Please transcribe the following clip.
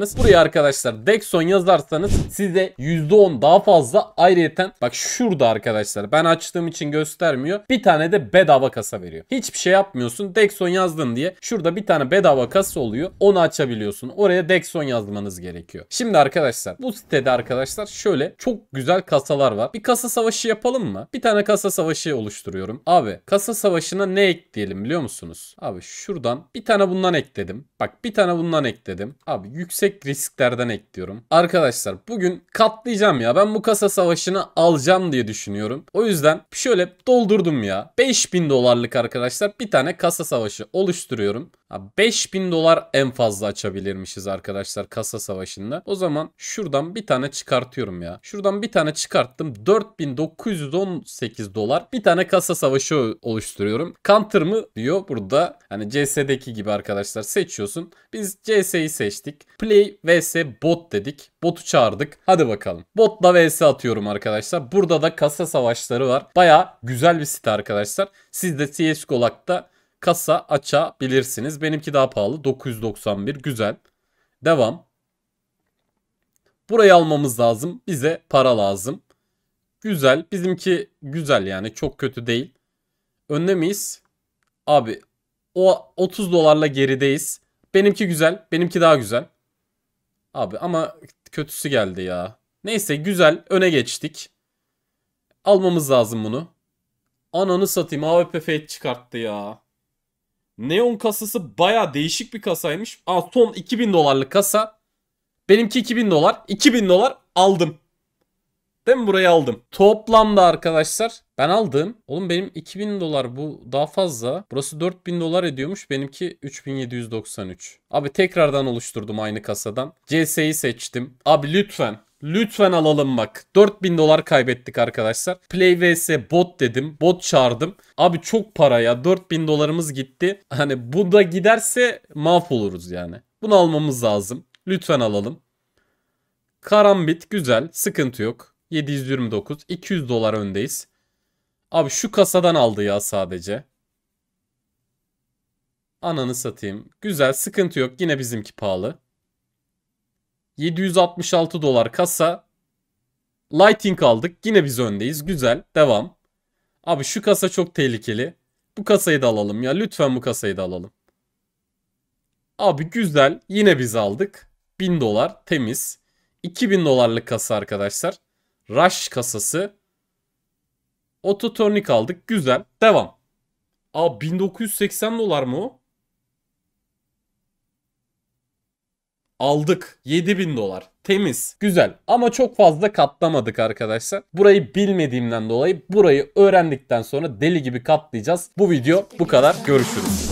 istiyorsanız buraya arkadaşlar Dexon yazarsanız size %10 daha fazla ayrıyeten bak şurada arkadaşlar ben açtığım için göstermiyor. Bir tane de bedava kasa veriyor. Hiçbir şey yapmıyorsun. Dexon yazdın diye şurada bir tane bedava kasa oluyor. Onu açabiliyorsun. Oraya Dexon yazmanız gerekiyor. Şimdi arkadaşlar bu sitede arkadaşlar şöyle çok güzel kasalar var. Bir kasa savaşı yapalım mı? Bir tane kasa savaşı oluşturuyorum. Abi kasa savaşına ne ekleyelim biliyor musunuz? Abi şuradan bir tane bundan ekledim. Bak bir tane bundan ekledim. Abi yüksek yüksek risklerden ekliyorum. Arkadaşlar bugün katlayacağım ya. Ben bu kasa savaşını alacağım diye düşünüyorum. O yüzden şöyle doldurdum ya. 5000 dolarlık arkadaşlar bir tane kasa savaşı oluşturuyorum. 5000 dolar en fazla açabilirmişiz arkadaşlar kasa savaşında. O zaman şuradan bir tane çıkartıyorum ya. Şuradan bir tane çıkarttım. 4918 dolar. Bir tane kasa savaşı oluşturuyorum. Counter mı diyor burada. Hani CS'deki gibi arkadaşlar seçiyorsun. Biz CS'yi seçtik. Play vs bot dedik. Botu çağırdık. Hadi bakalım. Botla vs atıyorum arkadaşlar. Burada da kasa savaşları var. Baya güzel bir site arkadaşlar. Siz de CSGO Lag'da kasa açabilirsiniz. Benimki daha pahalı. 991 güzel. Devam. Burayı almamız lazım. Bize para lazım. Güzel. Bizimki güzel yani çok kötü değil. Önde miyiz? Abi o 30 dolarla gerideyiz. Benimki güzel. Benimki daha güzel. Abi ama kötüsü geldi ya. Neyse güzel öne geçtik. Almamız lazım bunu. Ananı satayım AWP Fate çıkarttı ya. Neon kasası baya değişik bir kasaymış. Aa, son 2000 dolarlık kasa. Benimki 2000 dolar. 2000 dolar aldım. Değil mi burayı aldım. Toplamda arkadaşlar ben aldım. Oğlum benim 2000 dolar bu daha fazla. Burası 4000 dolar ediyormuş. Benimki 3793. Abi tekrardan oluşturdum aynı kasadan. CS'yi seçtim. Abi lütfen Lütfen alalım bak. 4000 dolar kaybettik arkadaşlar. Play vs bot dedim. Bot çağırdım. Abi çok para ya. 4000 dolarımız gitti. Hani bu da giderse mahvoluruz yani. Bunu almamız lazım. Lütfen alalım. Karambit güzel. Sıkıntı yok. 729. 200 dolar öndeyiz. Abi şu kasadan aldı ya sadece. Ananı satayım. Güzel sıkıntı yok. Yine bizimki pahalı. 766 dolar kasa. Lighting aldık. Yine biz öndeyiz. Güzel. Devam. Abi şu kasa çok tehlikeli. Bu kasayı da alalım ya. Lütfen bu kasayı da alalım. Abi güzel. Yine biz aldık. 1000 dolar temiz. 2000 dolarlık kasa arkadaşlar. Rush kasası. Ototornik aldık. Güzel. Devam. Abi 1980 dolar mı o? Aldık. 7000 dolar. Temiz. Güzel. Ama çok fazla katlamadık arkadaşlar. Burayı bilmediğimden dolayı burayı öğrendikten sonra deli gibi katlayacağız. Bu video bu kadar. Görüşürüz.